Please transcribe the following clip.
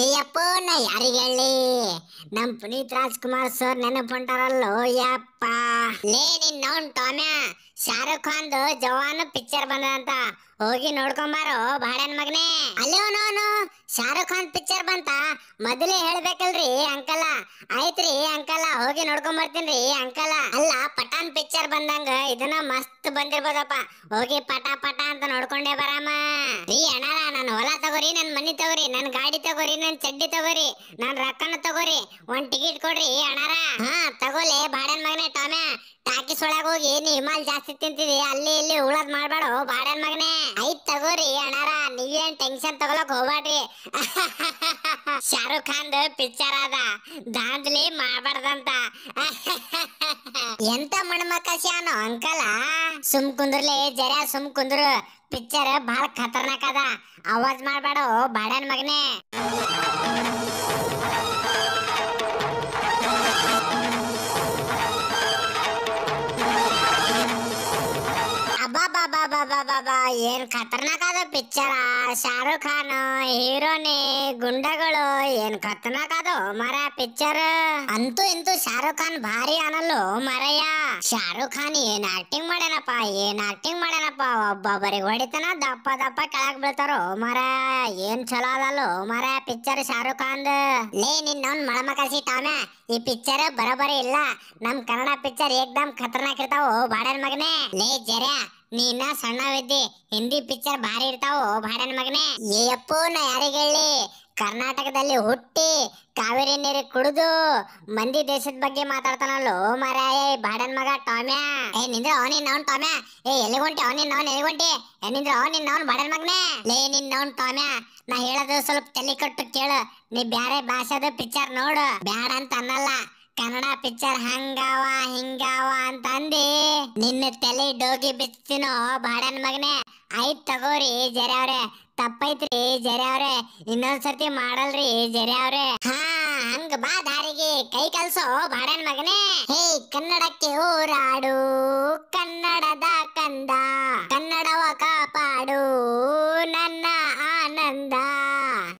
ಏಯಪ್ಪನ ನಾ ಯಾರಿಗೇಳಿ ನಮ್ ಪುನೀತ್ ರಾಜ್ಕುಮಾರ್ ಸರ್ ನೆನಪಂಟಾರಲ್ಲೋ ಯಪ್ಪ ಲೇ ನಿನ್ನ ಟೊಮ್ಯಾ ಶಾರುಖ್ ಖಾನ್ದು ಜವಾನ್ ಪಿಕ್ಚರ್ ಬಂದಂತ ಹೋಗಿ ನೋಡ್ಕೊಂಬಾರೋ ಬಾಡನ್ ಮಗನೇ ಅಲ್ಲೋ ನೋನು ಶಾರುಖ್ ಖಾನ್ ಪಿಕ್ಚರ್ ಬಂತ ಮೊದಲೇ ಹೇಳ್ಬೇಕಲ್ರಿ ಅಂಕಲ ಆಯ್ತ್ರಿ ಅಂಕಲ ಹೋಗಿ ನೋಡ್ಕೊಂಬರ್ತೀನಿ ಬರ್ತೀನಿ ಅಂಕಲ ಅಲ್ಲ ಪಟಾನ್ ಪಿಕ್ಚರ್ ಬಂದಂಗ ಇದನ್ನ ಮಸ್ತ್ ಬಂದಿರ್ಬೋದಪ್ಪ ಹೋಗಿ ಪಟ ಪಟ ಅಂತ ನೋಡ್ಕೊಂಡೇ ಬರಮ್ಮ ರೀ ಅಣ್ಣ ನಾನು ಹೊಲ ತಗೋರಿ ನನ್ನ ಮನಿ ತಗೋರಿ ನನ್ನ ಗಾಡಿ ತಗೋರಿ ನನ್ ಚಡ್ಡಿ ತಗೋರಿ ನನ್ ರೊಕ್ಕನ ತಗೋರಿ ಒಂದ್ ಟಿಕೆಟ್ ಕೊಡ್ರಿ ಅಣ್ಣಾರ ಹಾ ತಗೋಲಿ ಬಾಡನ್ ಮಗನೇ ಟಾಮೆ ಟಾಕಿಸ್ ಒಳಗ ಹೋಗಿ ನೀ ಹಿಮಾಲ್ ಜಾಸ್ತಿ ತಿಂತಿದಿ ಅಲ್ಲಿ ಇಲ್ಲಿ ಉಳದ್ ಮಾಡ್ಬೇಡ ಬಾಡನ್ ಮಗನೇ ಐತ್ ತಗೋರಿ ಅಣ್ಣಾರ ನೀವೇನ್ ಟೆನ್ಷನ್ ತಗೊಳಕ್ ಹೋಗ್ಬೇಡ್ರಿ ಶಾರುಖ್ ಖಾನ್ ಪಿಕ್ಚರ್ ಅದ ದಾಂದ್ಲಿ ಮಾಡ್ಬಾರ್ದಂತ ಎಂತ ಮಣ್ಮಕ ಶಾನು ಅಂಕಲ ಸುಮ್ ಕುಂದ್ರಲೆ ಜರ ಸುಮ್ ಕುಂದ್ರು ಪಿಕ್ಚರ್ ಬಹಳ ಖತರ್ನಾಕ್ ಅದ ಅವಾಜ್ ಬಾಡನ್ ಮಗನೇ ಬಾಬಾ ಏನ್ ಖತರ್ನಾಕ್ ಆದ ಪಿಕ್ಚರ್ ಶಾರುಖ್ ಖಾನ್ ಹೀರೋನಿ ಗುಂಡಗಳು ಏನ್ ಖತರ್ನಾಕ್ ಆದ ಮರ ಪಿಕ್ಚರ್ ಅಂತೂ ಇಂತೂ ಶಾರುಖ್ ಖಾನ್ ಭಾರಿ ಅನಲ್ಲು ಮರಯ್ಯ ಶಾರುಖ್ ಖಾನ್ ಏನ್ ಆಕ್ಟಿಂಗ್ ಮಾಡ್ಯಾನಪ್ಪ ಏನ್ ಆಕ್ಟಿಂಗ್ ಮಾಡ್ಯಾನಪ್ಪ ಒಬ್ಬೊಬ್ಬರಿಗೆ ಹೊಡಿತಾನ ದಪ್ಪ ದಪ್ಪ ಕೆಳಗ್ ಬೀಳ್ತಾರೋ ಮರ ಏನ್ ಚಲೋ ಅದಲ್ಲು ಮರ ಪಿಕ್ಚರ್ ಶಾರುಖ್ ಖಾನ್ ಲೇ ನಿನ್ನ ಅವ್ನ್ ಮಳಮಕಸಿ ಈ ಪಿಕ್ಚರ್ ಬರೋಬರಿ ಇಲ್ಲ ನಮ್ ಕನ್ನಡ ಪಿಕ್ಚರ್ ಏಕ್ದಮ್ ಖತರ್ನಾಕ್ ಇರ್ತಾವ ಬಾಡನ್ ಮಗನೇ ಲೇ ಜರ್ಯಾ ನೀನ ಸಣ್ಣವಿದ್ದಿ ಹಿಂದಿ ಪಿಕ್ಚರ್ ಭಾರಿ ಇರ್ತಾವ ಬಾಡನ್ ಮಗನೇ ಏಯಪ್ಪು ನಾ ಯಾರಿಗೆ ಹೇಳಿ ಕರ್ನಾಟಕದಲ್ಲಿ ಹುಟ್ಟಿ ಕಾವೇರಿ ನೀರಿಗೆ ಕುಡಿದು ಮಂದಿ ದೇಶದ ಬಗ್ಗೆ ಮಾತಾಡ್ತಾನಲ್ಲೋ ಮಾರಾಯ ಬಾಡನ್ ಮಗ ಟಾಮ್ಯಾ ಏ ನಿಂದ್ರ ಅವನಿನ್ ನವನ್ ಟಾಮ್ಯಾ ಏ ಎಲ್ಲಿಗೊಂಟಿ ಅವನಿನ್ ಎಲ್ಲಿ ಎಲ್ಲಿಗೊಂಟಿ ಏ ನಿಂದ್ರ ಅವನಿನ್ ಅವ್ನ್ ಬಾಡನ್ ಮಗನೇ ಲೇ ನಿನ್ ಅವ್ನ್ ಟಾಮ್ಯಾ ನಾ ಹೇಳೋದು ಸ್ವಲ್ಪ ತಲೆ ಕಟ್ಟು ಕೇಳು ನೀ ಬ್ಯಾರೆ ಭಾಷೆದು ಪಿಕ್ಚರ್ ನೋಡು ಬ್ಯಾಡ ಅಂತ ಅನ್ನಲ್ಲ ಕನ್ನಡ ಪಿಕ್ಚರ್ ಹಂಗಾವ ಹಿಂಗಾವ ಅಂತ ಅಂದಿ ನಿನ್ನ ತಲೆ ಡೋಗಿ ಬಿತ್ತಿನೋ ಬಾಡನ್ ಮಗನೇ ಆಯ್ತ್ ತಗೋರಿ ಜರೆ ಅವ್ರೆ ತಪ್ಪೈತ್ರಿ ಜರೆ ಅವ್ರೆ ಇನ್ನೊಂದ್ಸರ್ತಿ ಮಾಡಲ್ರಿ ಜರೆ ಅವ್ರೆ ಹಾ ಹಂಗ ಬಾ ದಾರಿಗೆ ಕೈ ಕಲ್ಸೋ ಬಾಡನ್ ಮಗನೇ ಹೇ ಕನ್ನಡಕ್ಕೆ ಊರಾಡು ಕನ್ನಡದ ಕಂದ ಕನ್ನಡವ ಕಾಪಾಡು